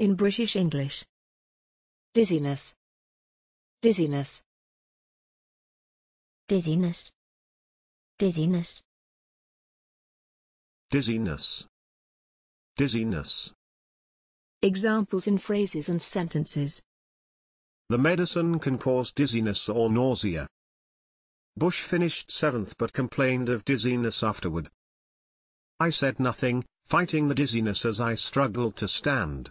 in British English. Dizziness. Dizziness. Dizziness. Dizziness. Dizziness. Dizziness. Examples in phrases and sentences. The medicine can cause dizziness or nausea. Bush finished seventh but complained of dizziness afterward. I said nothing, fighting the dizziness as I struggled to stand.